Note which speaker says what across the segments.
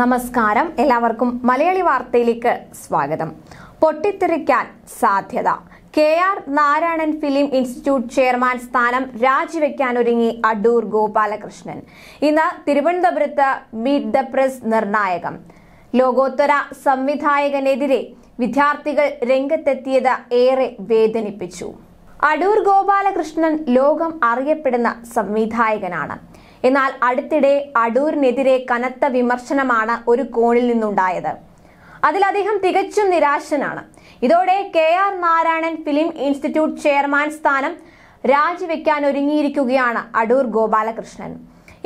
Speaker 1: നമസ്കാരം എല്ലാവർക്കും മലയാളി വാർത്തയിലേക്ക് സ്വാഗതം പൊട്ടിത്തെറിക്കാൻ സാധ്യത K R Narayanan film institute chairman സ്ഥാനം രാജിവെക്കാനൊരുങ്ങി അടൂർ ഗോപാലകൃഷ്ണൻ ഇന്ന് തിരുവനന്തപുരത്ത് മീറ്റ് ദ പ്രസ് നിർണായകം ലോകോത്തര സംവിധായകനെതിരെ വിദ്യാർത്ഥികൾ രംഗത്തെത്തിയത് ഏറെ വേദനിപ്പിച്ചു അടൂർ ഗോപാലകൃഷ്ണൻ ലോകം അറിയപ്പെടുന്ന സംവിധായകനാണ് എന്നാൽ അടുത്തിടെ അടൂരിനെതിരെ കനത്ത വിമർശനമാണ് ഒരു കോണിൽ നിന്നുണ്ടായത് അതിൽ അദ്ദേഹം തികച്ചും നിരാശനാണ് ഇതോടെ K R Narayanan film institute chairman സ്ഥാനം രാജിവെക്കാൻ ഒരുങ്ങിയിരിക്കുകയാണ് അടൂർ ഗോപാലകൃഷ്ണൻ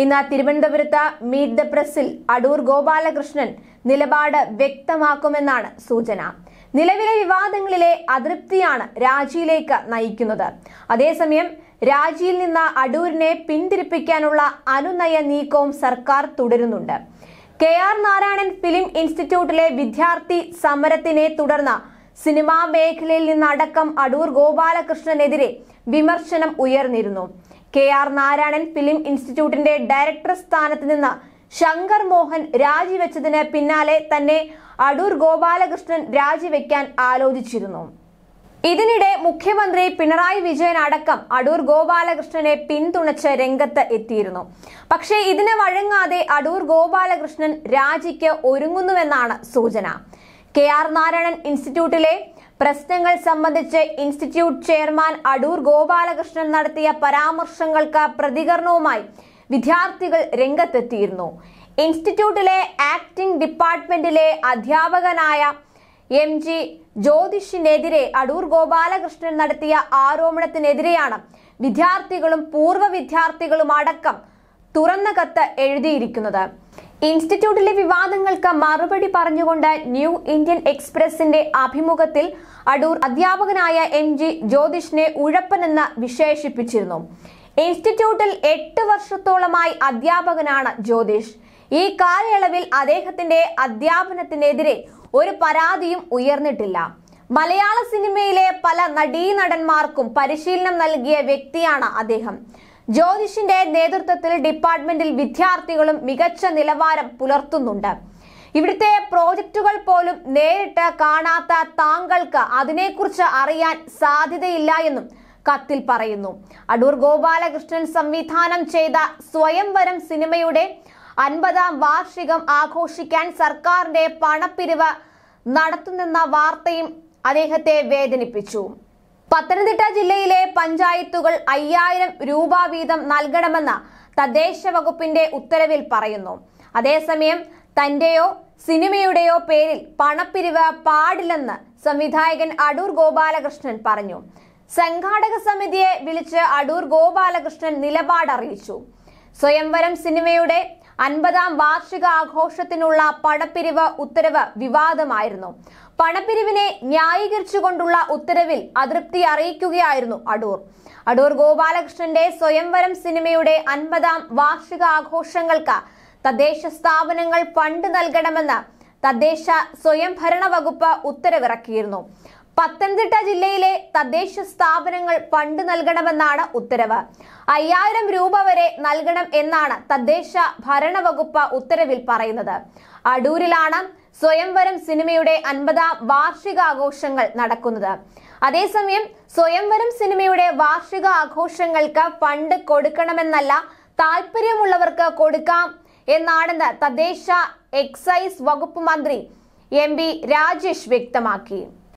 Speaker 1: ഇന്ന് തിരുവനന്തപുരത്ത് മീറ്റ് ദ പ്രസിൽ അടൂർ ഗോപാലകൃഷ്ണൻ നിലപാട് വ്യക്തമാക്കുമെന്നാണ് സൂചന നിലവിലെ വിവാദങ്ങളിലെ അതൃപ്തിയാണ് രാജിയിലേക്ക് നയിക്കുന്നത് അതേസമയം രാജിയിൽ നിന്ന് അടൂരിനെ പിന്തിരിപ്പിക്കാനുള്ള അനുനയ നീക്കവും സർക്കാർ തുടരുന്നുണ്ട് കെ ആർ നാരായണൻ ഫിലിം ഇൻസ്റ്റിറ്റ്യൂട്ടിലെ വിദ്യാർത്ഥി സമരത്തിനെ തുടർന്ന് സിനിമാ മേഖലയിൽ നിന്നടക്കം അടൂർ ഗോപാലകൃഷ്ണനെതിരെ വിമർശനം ഉയർന്നിരുന്നു കെ ആർ നാരായണൻ ഫിലിം ഇൻസ്റ്റിറ്റ്യൂട്ടിന്റെ ഡയറക്ടർ സ്ഥാനത്ത് നിന്ന് ശങ്കർ മോഹൻ രാജിവെച്ചതിന് പിന്നാലെ തന്നെ അടൂർ ഗോപാലകൃഷ്ണൻ രാജിവെക്കാൻ ആലോചിച്ചിരുന്നു ഇതിനിടെ മുഖ്യമന്ത്രി പിണറായി വിജയൻ അടക്കം അടൂർ ഗോപാലകൃഷ്ണനെ പിന്തുണച്ച് രംഗത്ത് എത്തിയിരുന്നു പക്ഷേ ഇതിന് വഴങ്ങാതെ അടൂർ ഗോപാലകൃഷ്ണൻ രാജിക്ക് ഒരുങ്ങുന്നുവെന്നാണ് സൂചന കെ ആർ നാരായണൻ ഇൻസ്റ്റിറ്റ്യൂട്ടിലെ പ്രശ്നങ്ങൾ സംബന്ധിച്ച് ഇൻസ്റ്റിറ്റ്യൂട്ട് ചെയർമാൻ അടൂർ ഗോപാലകൃഷ്ണൻ നടത്തിയ പരാമർശങ്ങൾക്ക് പ്രതികരണവുമായി വിദ്യാർത്ഥികൾ രംഗത്തെത്തിയിരുന്നു ഇൻസ്റ്റിറ്റ്യൂട്ടിലെ ആക്ടിംഗ് ഡിപ്പാർട്ട്മെന്റിലെ അധ്യാപകനായ എം ജി ജ്യോതിഷിനെതിരെ അടൂർ ഗോപാലകൃഷ്ണൻ നടത്തിയ ആരോപണത്തിനെതിരെയാണ് വിദ്യാർത്ഥികളും പൂർവ്വ വിദ്യാർത്ഥികളും അടക്കം തുറന്ന കത്ത് എഴുതിയിരിക്കുന്നത് ഇൻസ്റ്റിറ്റ്യൂട്ടിലെ വിവാദങ്ങൾക്ക് മറുപടി പറഞ്ഞുകൊണ്ട് ന്യൂ ഇന്ത്യൻ എക്സ്പ്രസിന്റെ അഭിമുഖത്തിൽ അടൂർ അധ്യാപകനായ എം ജി ജ്യോതിഷിനെ ഉഴപ്പനെന്ന് വിശേഷിപ്പിച്ചിരുന്നു ഇൻസ്റ്റിറ്റ്യൂട്ടിൽ എട്ട് വർഷത്തോളമായി അധ്യാപകനാണ് ജ്യോതിഷ് ഈ കാലയളവിൽ അദ്ദേഹത്തിന്റെ അധ്യാപനത്തിനെതിരെ ഒരു പരാതിയും ഉയർന്നിട്ടില്ല മലയാള സിനിമയിലെ പല നടീനടന്മാർക്കും പരിശീലനം നൽകിയ വ്യക്തിയാണ് അദ്ദേഹം ജ്യോതിഷിന്റെ നേതൃത്വത്തിൽ ഡിപ്പാർട്ട്മെന്റിൽ വിദ്യാർത്ഥികളും മികച്ച നിലവാരം പുലർത്തുന്നുണ്ട് ഇവിടുത്തെ പ്രോജക്റ്റുകൾ പോലും നേരിട്ട് കാണാത്ത താങ്കൾക്ക് അതിനെക്കുറിച്ച് അറിയാൻ സാധ്യതയില്ല എന്നും കത്തിൽ പറയുന്നു അടൂർ ഗോപാലകൃഷ്ണൻ സംവിധാനം ചെയ്ത സ്വയംവരം സിനിമയുടെ അൻപതാം വാർഷികം ആഘോഷിക്കാൻ സർക്കാരിന്റെ പണപ്പിരിവ് നടത്തുന്നെന്ന വാർത്തയും അദ്ദേഹത്തെ വേദനിപ്പിച്ചു പത്തനംതിട്ട ജില്ലയിലെ പഞ്ചായത്തുകൾ അയ്യായിരം രൂപ വീതം നൽകണമെന്ന തദ്ദേശ വകുപ്പിന്റെ ഉത്തരവിൽ പറയുന്നു അതേസമയം തന്റെയോ സിനിമയുടെയോ പേരിൽ പണപ്പിരിവ് പാടില്ലെന്ന് സംവിധായകൻ അടൂർ ഗോപാലകൃഷ്ണൻ പറഞ്ഞു സംഘാടക സമിതിയെ വിളിച്ച് അടൂർ ഗോപാലകൃഷ്ണൻ നിലപാട് അറിയിച്ചു സ്വയംവരം സിനിമയുടെ അൻപതാം വാർഷിക ആഘോഷത്തിനുള്ള പണപ്പിരിവ് ഉത്തരവ് വിവാദമായിരുന്നു പണപ്പിരിവിനെ ന്യായീകരിച്ചുകൊണ്ടുള്ള ഉത്തരവിൽ അതൃപ്തി അറിയിക്കുകയായിരുന്നു അടൂർ അടൂർ ഗോപാലകൃഷ്ണന്റെ സ്വയംവരം സിനിമയുടെ അൻപതാം വാർഷിക ആഘോഷങ്ങൾക്ക് തദ്ദേശ സ്ഥാപനങ്ങൾ ഫണ്ട് നൽകണമെന്ന് തദ്ദേശ സ്വയംഭരണ വകുപ്പ് ഉത്തരവിറക്കിയിരുന്നു പത്തനംതിട്ട ജില്ലയിലെ തദ്ദേശ സ്ഥാപനങ്ങൾ ഫണ്ട് നൽകണമെന്നാണ് ഉത്തരവ് അയ്യായിരം രൂപ വരെ നൽകണം എന്നാണ് തദ്ദേശ ഭരണവകുപ്പ് ഉത്തരവിൽ പറയുന്നത് അടൂരിലാണ് സ്വയംവരം സിനിമയുടെ അൻപതാം വാർഷികാഘോഷങ്ങൾ നടക്കുന്നത് അതേസമയം സ്വയംവരം സിനിമയുടെ വാർഷിക ആഘോഷങ്ങൾക്ക് ഫണ്ട് കൊടുക്കണമെന്നല്ല താല്പര്യമുള്ളവർക്ക് കൊടുക്കാം എന്നാണെന്ന് തദ്ദേശ എക്സൈസ് വകുപ്പ് മന്ത്രി എം രാജേഷ് വ്യക്തമാക്കി